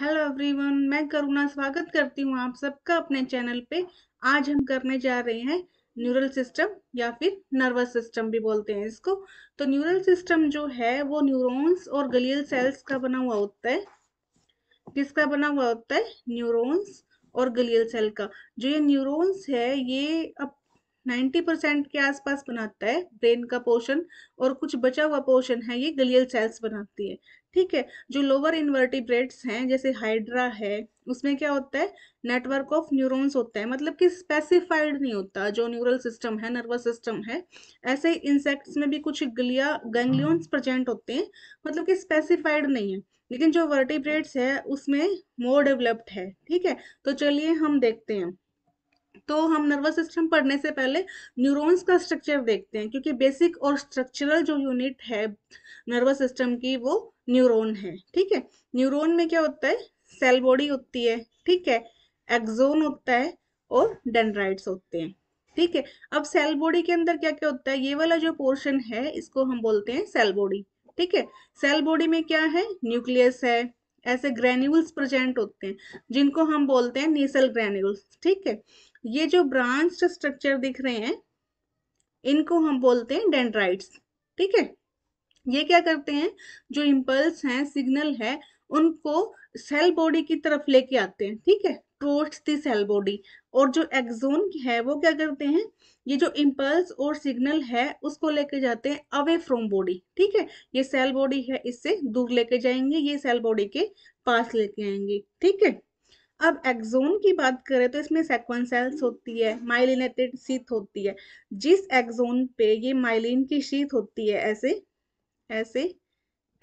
hello everyone मैं करुणा स्वागत करती हूँ आप सबका अपने चैनल पे आज हम करने जा रहे हैं न्यूरल सिस्टम या फिर नर्वस सिस्टम भी बोलते हैं इसको तो न्यूरल सिस्टम जो है वो न्यूरॉन्स और गलियल सेल्स का बना हुआ होता है किसका बना हुआ होता है न्यूरोन्स और गलियल सेल का जो ये न्यूरोन्स है ये अब 90 परसेंट के आसपास बनाता है ब्रेन का पोर्शन और कुछ बचा हुआ पोर्शन है ये ग्लियल सेल्स बनाती है ठीक है जो लोअर इन्वर्टिब्रेट्स हैं जैसे हाइड्रा है उसमें क्या होता है नेटवर्क ऑफ न्यूरॉन्स होता है मतलब कि स्पेसिफाइड नहीं होता जो न्यूरल सिस्टम है नर्वस सिस्टम है ऐसे ही इंसेक्ट्स में भी कुछ गलिया गैंग्लियॉन्स प्रजेंट होते हैं मतलब कि स्पेसिफाइड नहीं है लेकिन जो वर्टिब्रेट्स है उसमें मोर डेवलप्ड है ठीक है तो चलिए हम देखते हैं तो हम नर्वस सिस्टम पढ़ने से पहले न्यूरॉन्स का स्ट्रक्चर देखते हैं क्योंकि बेसिक और स्ट्रक्चरल जो यूनिट है नर्वस सिस्टम की वो न्यूरॉन है ठीक है न्यूरॉन में क्या होता है सेल बॉडी होती है ठीक है एक्जोन होता है और डेंड्राइट्स होते हैं ठीक है अब सेल बॉडी के अंदर क्या क्या होता है ये वाला जो पोर्शन है इसको हम बोलते हैं सेल बॉडी ठीक है सेल बॉडी में क्या है न्यूक्लियस है ऐसे ग्रेन्यूल्स प्रेजेंट होते हैं जिनको हम बोलते हैं नीसल ग्रेन्यूल्स ठीक है ये जो ब्रांच स्ट्रक्चर दिख रहे हैं इनको हम बोलते हैं डेंड्राइट्स ठीक है ये क्या करते हैं जो इम्पल्स हैं सिग्नल है उनको सेल बॉडी की तरफ लेके आते हैं ठीक है टोर्ट्स दी सेल बॉडी और जो एक्जोन है वो क्या करते हैं ये जो इम्पल्स और सिग्नल है उसको लेके जाते हैं अवे फ्रॉम बॉडी ठीक है ये सेल बॉडी है इससे दूर लेके जाएंगे ये सेल बॉडी के पास लेके आएंगे ठीक है अब एक्सोन की बात करें तो इसमें सेल्स होती है माइलिनेटेड शीत होती है जिस एक्जोन पे ये माइलिन की शीत होती है ऐसे ऐसे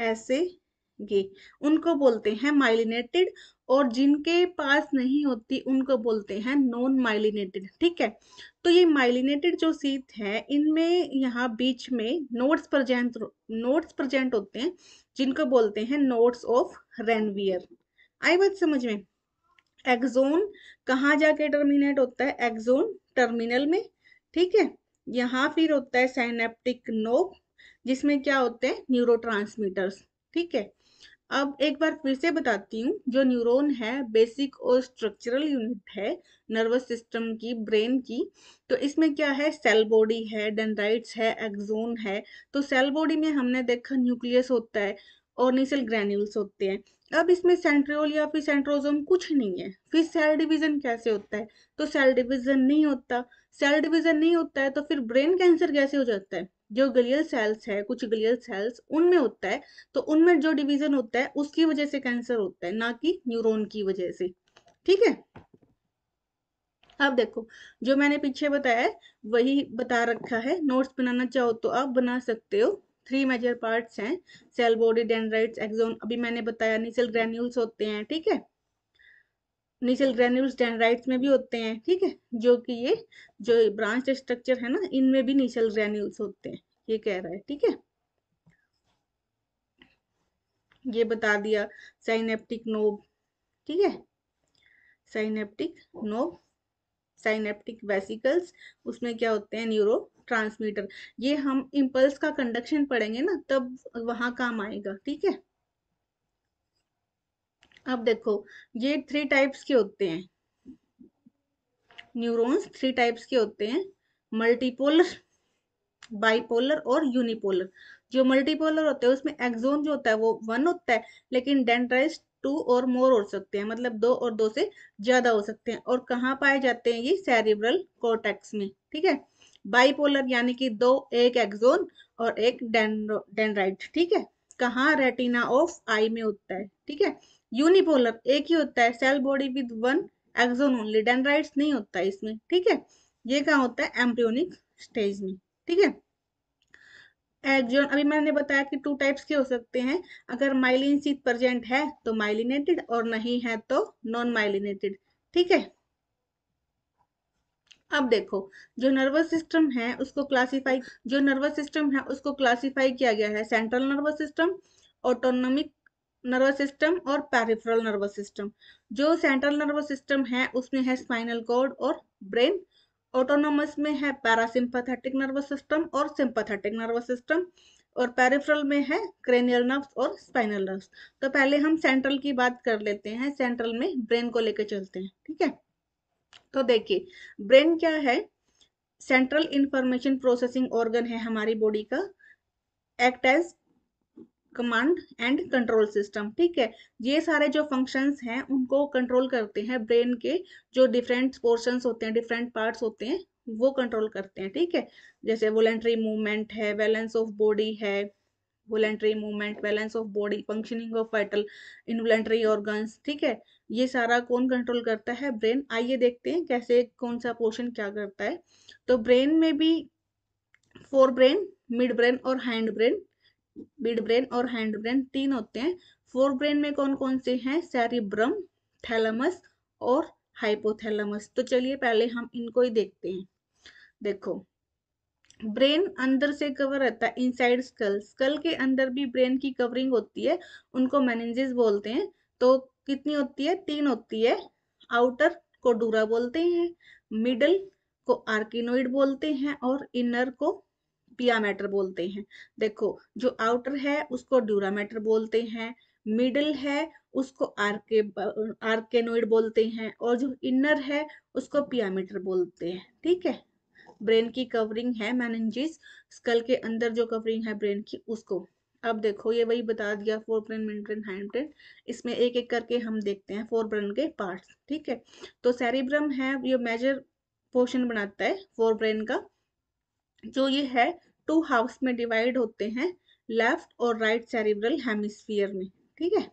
ऐसे ये उनको बोलते हैं माइलिनेटेड और जिनके पास नहीं होती उनको बोलते हैं नॉन माइलिनेटेड ठीक है तो ये माइलिनेटेड जो सीथ है इनमें यहाँ बीच में नोट्स प्रजेंट नोट्स प्रजेंट होते हैं जिनको बोलते हैं नोट्स ऑफ रेनवियर आई बात समझ में एक्जोन कहाँ जाके टर्मिनेट होता है एक्जोन टर्मिनल में ठीक है यहाँ फिर होता है साइनेप्टिक नोब जिसमें क्या होते हैं न्यूरो ठीक है अब एक बार फिर से बताती हूँ जो न्यूरॉन है बेसिक और स्ट्रक्चरल यूनिट है नर्वस सिस्टम की ब्रेन की तो इसमें क्या है सेल बॉडी है डेंड्राइट्स है एक्जोन है तो सेल बॉडी में हमने देखा न्यूक्लियस होता है और निसल ग्रैन्यूल्स होते हैं अब इसमें सेंट्रियोल या फिर सेंट्रोजोम कुछ नहीं है फिर सेल डिवीजन कैसे होता है तो सेल डिवीजन नहीं होता सेल डिवीजन नहीं होता है तो फिर ब्रेन कैंसर कैसे हो जाता है जो ग्लियल सेल्स है कुछ ग्लियल सेल्स उनमें होता है तो उनमें जो डिवीजन होता है उसकी वजह से कैंसर होता है ना कि न्यूरोन की वजह से ठीक है अब देखो जो मैंने पीछे बताया वही बता रखा है नोट्स बनाना चाहो तो आप बना सकते हो थ्री मेजर पार्ट्स हैं सेल बॉडी डेंड्राइट्स एक्सोन अभी मैंने बताया निचल ग्रेन्यूल्स होते हैं ठीक है निचल ग्रेन्यूल्स डेंड्राइट्स में भी होते हैं ठीक है जो कि ये जो ब्रांच स्ट्रक्चर है ना इनमें भी निचल ग्रेन्यूल्स होते हैं ये कह रहा है ठीक है ये बता दिया साइनेप्टिक नोब ठीक है साइनेप्टिक नोब साइनेप्टिक वेसिकल्स उसमें क्या होते हैं न्यूरो ट्रांसमीटर ये हम इम्पल्स का कंडक्शन पढ़ेंगे ना तब वहां काम आएगा ठीक है अब देखो ये थ्री टाइप्स के होते हैं न्यूरॉन्स थ्री टाइप्स के होते हैं मल्टीपोलर बाइपोलर और यूनिपोलर जो मल्टीपोलर होते हैं उसमें एक्सोन जो होता है वो वन होता है लेकिन डेंड्राइज टू और मोर हो सकते हैं मतलब दो और दो से ज्यादा हो सकते हैं और कहाँ पाए जाते हैं ये सेरिब्रल कोटेक्स में ठीक है बाइपोलर यानी कि दो एक एक्सोन और एक डेनराइट ठीक है कहा रेटिना ऑफ आई में होता है ठीक है यूनिपोलर एक ही होता है cell body with one axon only dendrite नहीं होता है इसमें ठीक है ये कहाँ होता है एम्प्रियोनिक स्टेज में ठीक है एक्जोन अभी मैंने बताया कि टू टाइप्स के हो सकते हैं अगर माइलिन सीट प्रजेंट है तो माइलिनेटेड और नहीं है तो नॉन माइलिनेटेड ठीक है अब देखो जो नर्वस सिस्टम है उसको क्लासीफाई जो नर्वस सिस्टम है उसको क्लासीफाई किया गया है central nervous system autonomic nervous system और पैरिफ्रल नर्वस सिस्टम जो सेंट्रल नर्वस सिस्टम है उसमें है स्पाइनल कोड और ब्रेन ऑटोनोमस में है पैरासिम्पथेटिक नर्वस सिस्टम और सिंपथेटिक नर्वस सिस्टम और पैरिफ्रल में है क्रेनियल नर्व्स और स्पाइनल नर्व्स तो पहले हम सेंट्रल की बात कर लेते हैं सेंट्रल में ब्रेन को लेकर चलते हैं ठीक है तो देखिए ब्रेन क्या है सेंट्रल इंफॉर्मेशन प्रोसेसिंग ऑर्गन है हमारी बॉडी का act as command and control system ठीक है ये सारे जो फंक्शंस हैं उनको कंट्रोल करते हैं ब्रेन के जो डिफरेंट पोर्शंस होते हैं डिफरेंट पार्ट्स होते हैं वो कंट्रोल करते हैं ठीक है जैसे वोलेंट्री मूवमेंट है बैलेंस ऑफ बॉडी है voluntary movement balance of body functioning of vital involuntary organs ठीक है ये सारा कौन कंट्रोल करता है ब्रेन आइए देखते हैं कैसे कौन सा पोर्शन क्या करता है तो ब्रेन में भी फोर ब्रेन मिड ब्रेन और हैंड ब्रेन मिड ब्रेन और हैंड ब्रेन तीन होते हैं फोर ब्रेन में कौन कौन से हैं सैरिब्रम थैलमस और हाइपोथैलमस तो चलिए पहले हम इनको ही देखते हैं देखो ब्रेन अंदर से कवर रहता है इनसाइड स्कल स्कल के अंदर भी ब्रेन की कवरिंग होती है उनको मैनेजेस बोलते हैं तो कितनी होती है तीन होती है आउटर को डूरा बोलते हैं मिडल को आर्किनोइड बोलते हैं और इनर को पियामेटर बोलते हैं देखो जो आउटर है उसको ड्यूरामेटर बोलते हैं मिडल है उसको आर्के आर्केनोइड बोलते हैं और जो इनर है उसको पियामीटर बोलते हैं ठीक है ब्रेन की कवरिंग है मैनजिस स्कल के अंदर जो कवरिंग है ब्रेन की उसको अब देखो ये वही बता दिया फोर ब्रेन हैंड ब्रेन इसमें एक एक करके हम देखते हैं फोर ब्रेन के पार्ट्स ठीक है तो सेरिब्रम है ये मेजर पोर्शन बनाता है फोर ब्रेन का जो ये है टू हाउस में डिवाइड होते हैं लेफ्ट और राइट सेरिब्रल हेमिस्फीयर में ठीक है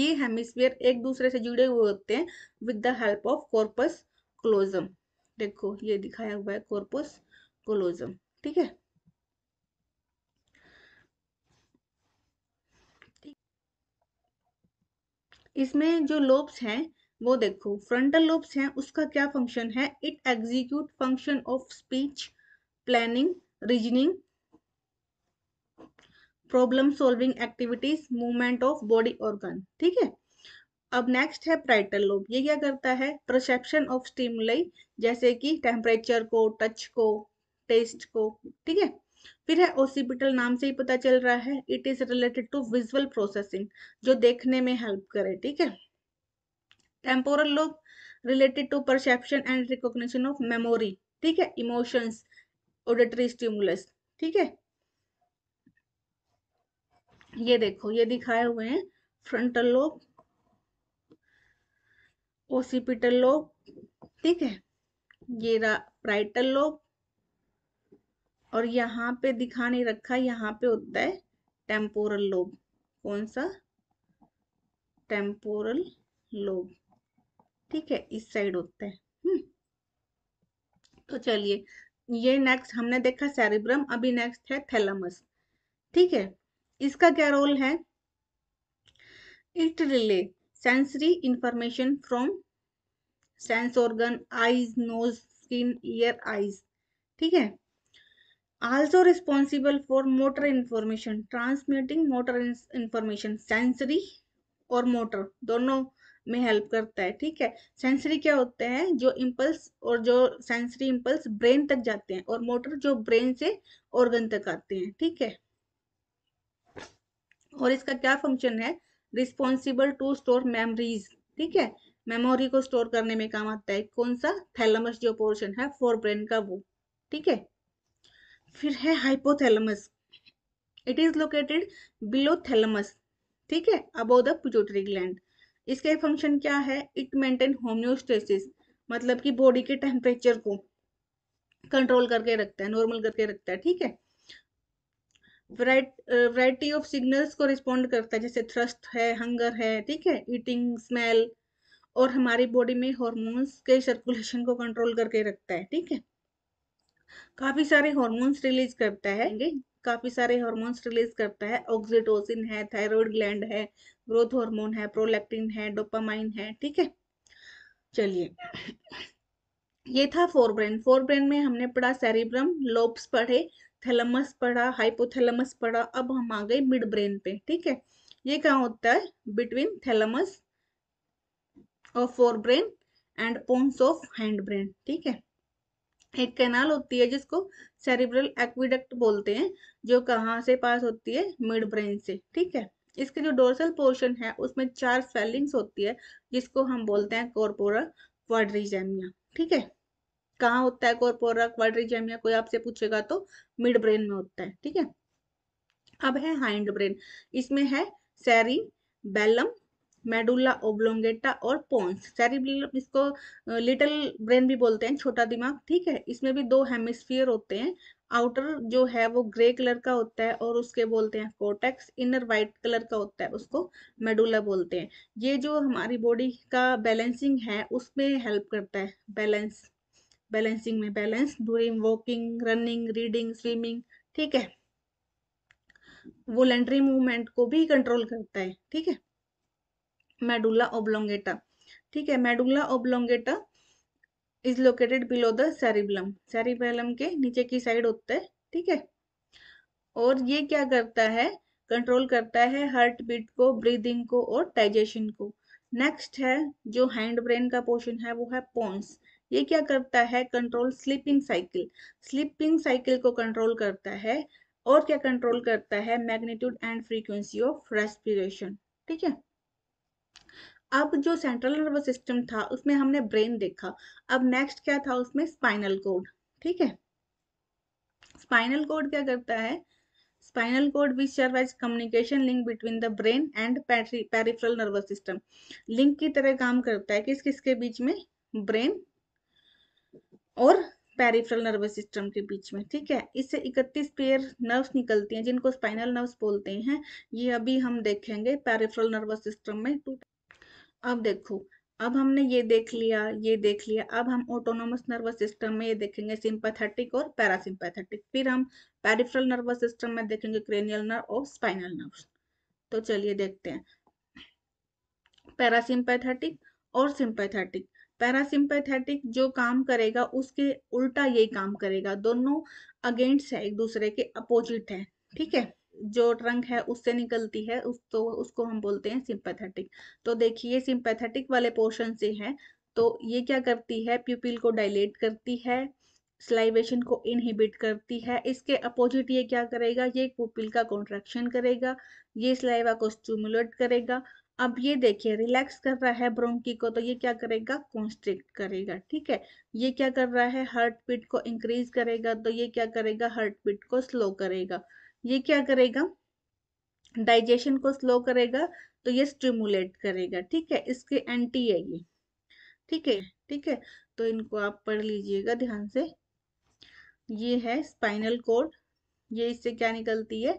ये हेमिस्फीयर एक दूसरे से जुड़े हुए होते हैं with the help of corpus callosum देखो ये दिखाया हुआ है कॉर्पस क्लोजम ठीक है इसमें जो लोब्स हैं वो देखो फ्रंटल लोब्स हैं उसका क्या फंक्शन है it execute function of speech planning reasoning problem solving activities movement of body organ ठीक है अब नेक्स्ट है प्राइटल लोब ये क्या करता है परसेप्शन ऑफ स्टिमुलई जैसे कि टेम्परेचर को टच को टेस्ट को ठीक है फिर है ओसीपिटल नाम से ही पता चल रहा है it is related to visual processing जो देखने में हेल्प करे ठीक है temporal lobe related to perception and recognition of memory ठीक है इमोशंस ऑडिटरी स्टिमुलस ठीक है ये देखो ये दिखाए हुए हैं फ्रंटल लोब ओसीपिटल लोब ठीक है ये राइटल प्राइटल लोब और यहाँ पे दिखा नहीं रखा यहाँ पे होता है टेम्पोरल लोब कौन सा टेम्पोरल लोब ठीक है इस साइड होता है हम्म, तो चलिए ये नेक्स्ट हमने देखा सेरिब्रम अभी नेक्स्ट है थैलमस ठीक है इसका क्या रोल है it relay sensory information from sense organ eyes nose skin ear eyes ठीक है also responsible for motor information transmitting motor information sensory और motor दोनों में हेल्प करता है ठीक है सेंसरी क्या होते हैं जो इम्पल्स और जो सेंसरी इम्पल्स ब्रेन तक जाते हैं और मोटर जो ब्रेन से ऑर्गन तक आते हैं ठीक है और इसका क्या फंक्शन है रिस्पॉन्सिबल टू स्टोर मेमोरीज ठीक है मेमोरी को स्टोर करने में काम आता है कौन सा थैलमस जो पोर्शन है फोर ब्रेन का वो ठीक है फिर है hypothalamus it is located below thalamus ठीक है अबो द पिटोटरी ग्लैंड इसके फंक्शन क्या है इट मेंटेन होम्योस्टेसिस मतलब कि बॉडी के टेम्परेचर को कंट्रोल करके रखता है नॉर्मल करके रखता है ठीक है वैरायटी ऑफ सिग्नल्स को रिस्पॉन्ड करता है जैसे थ्रस्ट है हंगर है ठीक है ईटिंग स्मेल और हमारी बॉडी में हॉर्मोन्स के सर्कुलेशन को कंट्रोल करके रखता है ठीक है काफ़ी सारे हॉर्मोन्स रिलीज करता है काफ़ी सारे हॉर्मोन्स रिलीज करता है ऑक्सीटोसिन है थायराइड ग्लैंड है ग्रोथ हार्मोन है प्रोलैक्टिन है डोपामाइन है ठीक है चलिए ये था फोर ब्रेन फोर ब्रेन में हमने पढ़ा सेरिब्रम लोब्स पढ़े थैलमस पढ़ा हाइपोथैलेमस पढ़ा अब हम आ गए मिड ब्रेन पे ठीक है ये कहाँ होता है between thalamus of forebrain and pons of hindbrain ठीक है एक कैनाल होती है जिसको सेरिब्रल एक्विडक्ट बोलते हैं जो कहाँ से पास होती है मिड ब्रेन से ठीक है इसके जो डोर्सल पोर्शन है उसमें चार स्वेलिंग्स होती है जिसको हम बोलते हैं कॉर्पोरा क्वाड्रीजेमिया ठीक है कहाँ होता है कॉर्पोरा क्वाड्रीजेमिया कोई आपसे पूछेगा तो मिड ब्रेन में होता है ठीक है अब है हाइंड ब्रेन इसमें है सैरी बेलम मेडुला ओब्लोंगेटा और पोन्स सेरिब्लम इसको लिटिल ब्रेन भी बोलते हैं छोटा दिमाग ठीक है इसमें भी दो हेमिस्फीयर होते हैं आउटर जो है वो ग्रे कलर का होता है और उसके बोलते हैं कोटेक्स इनर वाइट कलर का होता है उसको मेडुला बोलते हैं ये जो हमारी बॉडी का बैलेंसिंग है उसमें हेल्प करता है बैलेंस बैलेंसिंग में balance during walking running reading swimming ठीक है वोलेंट्री मूवमेंट को भी कंट्रोल करता है ठीक है मेडुला ओब्लोंगेटा ठीक है medulla oblongata is located below the cerebellum cerebellum के नीचे की साइड होता है ठीक है और ये क्या करता है कंट्रोल करता है हार्ट बीट को ब्रीदिंग को और डाइजेशन को नेक्स्ट है जो हैंड ब्रेन का पोर्शन है वो है पोन्स ये क्या करता है control sleeping cycle sleeping cycle को कंट्रोल करता है और क्या कंट्रोल करता है magnitude and frequency of respiration ठीक है अब जो सेंट्रल नर्वस सिस्टम था उसमें हमने ब्रेन देखा अब नेक्स्ट क्या था उसमें स्पाइनल कोड ठीक है स्पाइनल कोड क्या करता है spinal cord which serve as communication link between the brain and peripheral nervous system link की तरह काम करता है किस किसके बीच में ब्रेन और पेरिफेरल नर्वस सिस्टम के बीच में ठीक है इससे 31 पेयर नर्व्स निकलती हैं जिनको स्पाइनल नर्व्स बोलते हैं ये अभी हम देखेंगे पेरिफेरल नर्वस सिस्टम में टू अब देखो अब हमने ये देख लिया ये देख लिया अब हम ऑटोनोमस नर्वस सिस्टम में ये देखेंगे सिंपैथेटिक और पैरासिम्पैथेटिक फिर हम पेरिफ्रल नर्वस सिस्टम में देखेंगे क्रेनियल नर्व और स्पाइनल नर्व तो चलिए देखते हैं पैरासिम्पैथेटिक और सिंपैथेटिक पैरासिम्पैथेटिक जो काम करेगा उसके उल्टा यही काम करेगा दोनों अगेंस्ट है एक दूसरे के अपोजिट है ठीक है जो ट्रंक है उससे निकलती है उस तो उसको हम बोलते हैं सिंपैथेटिक तो देखिए सिंपैथेटिक वाले पोर्शन से है तो ये क्या करती है प्यूपिल को डायलेट करती है स्लाइवेशन को इनहिबिट करती है इसके अपोजिट ये क्या करेगा ये पुपिल का कॉन्ट्रेक्शन करेगा ये स्लाइवा को स्टूमुलेट करेगा अब ये देखिए रिलैक्स कर रहा है ब्रोंकी को तो ये क्या करेगा कॉन्स्ट्रिक्ट करेगा ठीक है ये क्या कर रहा है हार्ट बीट को इंक्रीज करेगा तो ये क्या करेगा हार्ट बीट को स्लो करेगा ये क्या करेगा डाइजेशन को स्लो करेगा तो ये स्टिमुलेट करेगा ठीक है इसके एंटी है ये ठीक है ठीक है तो इनको आप पढ़ लीजिएगा ध्यान से ये है स्पाइनल कोड ये इससे क्या निकलती है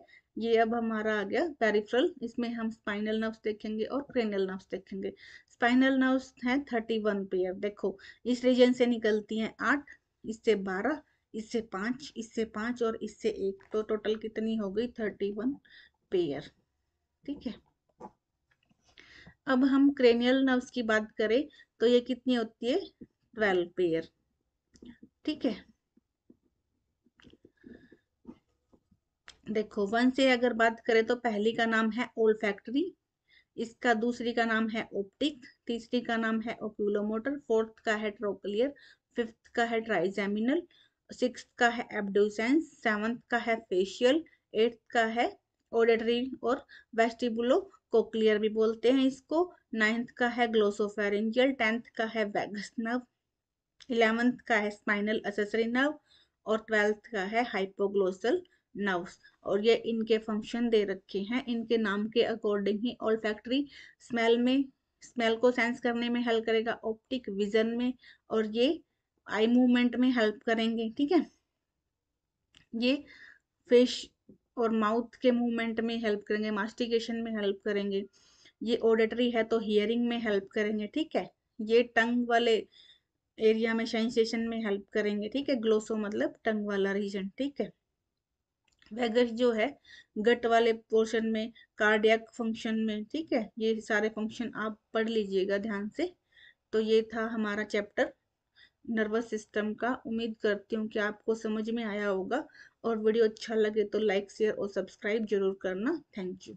ये अब हमारा आ गया पेरिफ्रल इसमें हम स्पाइनल नर्व्स देखेंगे और क्रेनल नर्व्स देखेंगे स्पाइनल नर्व्स हैं थर्टी वन पेयर देखो इस रीजन से निकलती हैं आठ इससे बारह इससे पाँच इससे पाँच और इससे एक तो टोटल कितनी हो गई थर्टी वन पेयर ठीक है अब हम क्रेनियल नर्व्स की बात करें तो ये कितनी होती है ट्वेल्व पेयर ठीक है देखो वन से अगर बात करें तो पहली का नाम है ओल्ड फैक्ट्री इसका दूसरी का नाम है ओप्टिक तीसरी का नाम है ओक्यूलोमोटर फोर्थ का है ट्रोकलियर फिफ्थ का है ट्राइजेमिनल सिक्स का है एबडोसेंस सेवन्थ का है फेशियल एट्थ का है ओडेटरी और वेस्टिबुलो कोक्लियर भी बोलते हैं इसको नाइन्थ का है ग्लोसोफेरेंजियल टेंथ का है वैगस नर्व इलेवंथ का है स्पाइनल असेसरी नर्व और ट्वेल्थ का है हाइपोग्लोसल नर्व्स और ये इनके फंक्शन दे रखे हैं इनके नाम के अकॉर्डिंग ही ऑल फैक्ट्री स्मेल में स्मेल को सेंस करने में हेल्प करेगा ऑप्टिक विजन में और ये आई मूवमेंट में हेल्प करेंगे ठीक है ये फिश और माउथ के मूवमेंट में हेल्प करेंगे मास्टिकेशन में हेल्प करेंगे ये ऑडिटरी है तो हियरिंग में हेल्प करेंगे ठीक है ये टंग वाले एरिया में सेंसेशन में हेल्प करेंगे ठीक है ग्लोसो मतलब टंग वाला रीजन ठीक है वेगस जो है गट वाले पोर्शन में कार्डियक फंक्शन में ठीक है ये सारे फंक्शन आप पढ़ लीजिएगा ध्यान से तो ये था हमारा चैप्टर नर्वस सिस्टम का उम्मीद करती हूँ कि आपको समझ में आया होगा और वीडियो अच्छा लगे तो लाइक शेयर और सब्सक्राइब जरूर करना थैंक यू